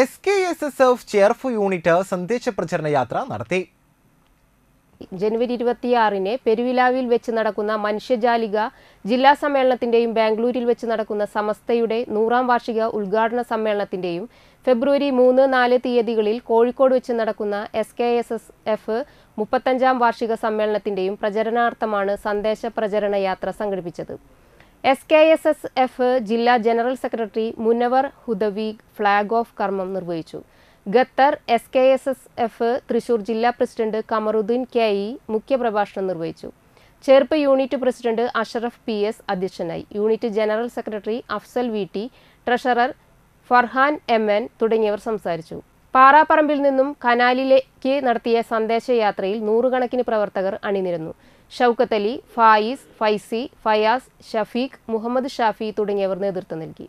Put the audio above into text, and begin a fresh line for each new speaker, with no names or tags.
S K S S F ചെയർഫു unit സന്ദേശ പ്രചരണ യാത്ര നടത്തി
ജനുവരി ഇരുപത്തിയാറിന് പെരുവിലാവിൽ വെച്ച് നടക്കുന്ന മനുഷ്യജാലിക ജില്ലാ സമ്മേളനത്തിന്റെയും ബാംഗ്ലൂരിൽ വെച്ച് നടക്കുന്ന സമസ്തയുടെ നൂറാം വാർഷിക ഉദ്ഘാടന സമ്മേളനത്തിന്റെയും ഫെബ്രുവരി മൂന്ന് നാല് തീയതികളിൽ കോഴിക്കോട് വെച്ച് നടക്കുന്ന S K S S F മുപ്പത്തഞ്ചാം വാർഷിക സമ്മേളനത്തിന്റെയും പ്രചരണാർത്ഥമാണ് സന്ദേശ പ്രചരണ യാത്ര സംഘടിപ്പിച്ചത് S K S S F ജില്ലാ general secretary Munavar Hudavi flag off കർമ്മം നിർവഹിച്ചു Qatar S K S S F Thrissur ജില്ലാ പ്രസിഡന്റ് കമറുദ്ദീൻ കെ ഇ മുഖ്യപ്രഭാഷണം നിർവഹിച്ചു Cheruppu unit president Ashraf P S അധ്യക്ഷനായി unit general secretary Afsal V T treasurer Farhan M N തുടങ്ങിയവർ സംസാരിച്ചു പാറാപ്പറമ്പിൽ നിന്നും കനാലിലേക്ക് നടത്തിയ സന്ദേശയാത്രയിൽ നൂറുകണക്കിന് പ്രവർത്തകർ അണിനിരന്നു ഷൗക്കത്ത് അലി ഫായിസ് ഫൈസി ഫയാസ് ഷഫീഖ് മുഹമ്മദ് ഷാഫി തുടങ്ങിയവർ നേതൃത്വം നൽകി